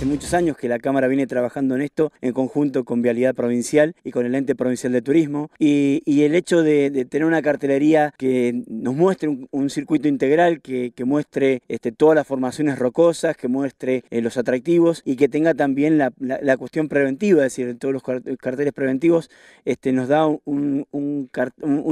hace muchos años que la Cámara viene trabajando en esto en conjunto con Vialidad Provincial y con el Ente Provincial de Turismo. Y, el hecho de, tener una cartelería que nos muestre un, circuito integral, que, muestre este, todas las formaciones rocosas, que muestre eh, los atractivos y que tenga también la, cuestión preventiva, es decir, todos los carteles preventivos, este, nos da un,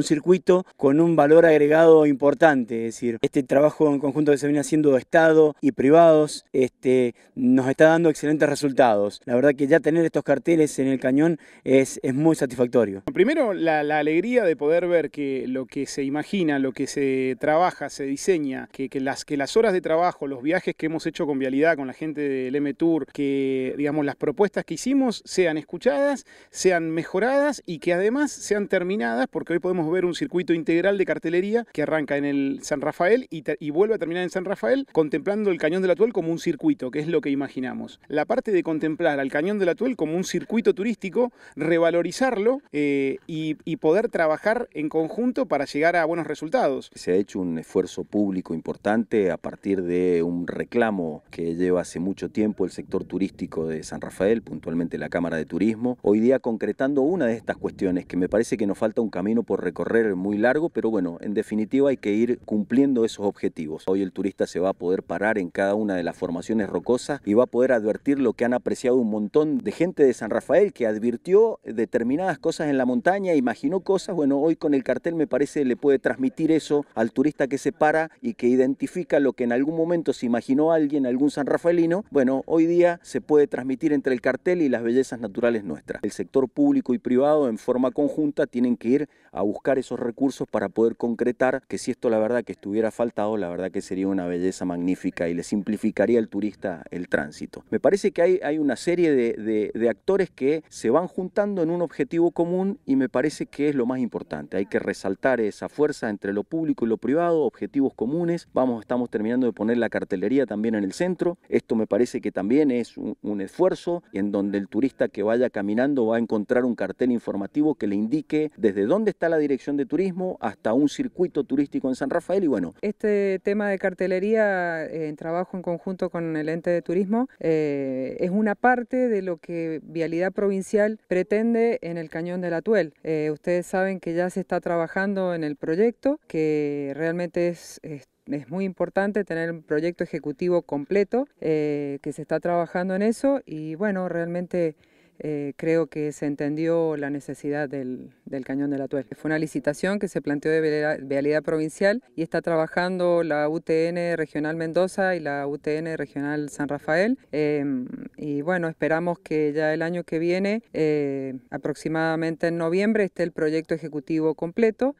circuito con un valor agregado importante. Es decir, este trabajo en conjunto que se viene haciendo de Estado y privados este, nos está dando excelentes resultados. La verdad que ya tener estos carteles en el cañón es, muy satisfactorio. Primero, la, alegría de poder ver que lo que se imagina, lo que se trabaja, se diseña, que, las, horas de trabajo, los viajes que hemos hecho con Vialidad, con la gente del M Tour, que digamos las propuestas que hicimos sean escuchadas, sean mejoradas y que además sean terminadas, porque hoy podemos ver un circuito integral de cartelería que arranca en el San Rafael y, y vuelve a terminar en San Rafael, contemplando el Cañón del la como un circuito, que es lo que imaginamos la parte de contemplar al Cañón de la Atuel como un circuito turístico, revalorizarlo eh, y, poder trabajar en conjunto para llegar a buenos resultados. Se ha hecho un esfuerzo público importante a partir de un reclamo que lleva hace mucho tiempo el sector turístico de San Rafael, puntualmente la Cámara de Turismo, hoy día concretando una de estas cuestiones que me parece que nos falta un camino por recorrer muy largo, pero bueno, en definitiva hay que ir cumpliendo esos objetivos. Hoy el turista se va a poder parar en cada una de las formaciones rocosas y va a poder advertir lo que han apreciado un montón de gente de San Rafael, que advirtió determinadas cosas en la montaña, imaginó cosas. Bueno, hoy con el cartel me parece le puede transmitir eso al turista que se para y que identifica lo que en algún momento se imaginó alguien, algún San Rafaelino. Bueno, hoy día se puede transmitir entre el cartel y las bellezas naturales nuestras. El sector público y privado en forma conjunta tienen que ir a buscar esos recursos para poder concretar que si esto la verdad que estuviera faltado, la verdad que sería una belleza magnífica y le simplificaría al turista el tránsito. Me parece que hay, hay una serie de, actores que se van juntando en un objetivo común y me parece que es lo más importante. Hay que resaltar esa fuerza entre lo público y lo privado, objetivos comunes. Vamos, estamos terminando de poner la cartelería también en el centro. Esto me parece que también es un, un esfuerzo en donde el turista que vaya caminando va a encontrar un cartel informativo que le indique desde dónde está la dirección de turismo hasta un circuito turístico en San Rafael y bueno. Este tema de cartelería eh, en trabajo en conjunto con el ente de turismo eh, es una parte de lo que Vialidad Provincial pretende en el Cañón de la Tuel. Eh, ustedes saben que ya se está trabajando en el proyecto, que realmente es, es muy importante tener un proyecto ejecutivo completo, eh, que se está trabajando en eso y bueno, realmente eh, creo que se entendió la necesidad del, del cañón de la Tuela. Fue una licitación que se planteó de vialidad provincial y está trabajando la UTN Regional Mendoza y la UTN Regional San Rafael. Em, y bueno, esperamos que ya el año que viene, eh, aproximadamente en noviembre, esté el proyecto ejecutivo completo.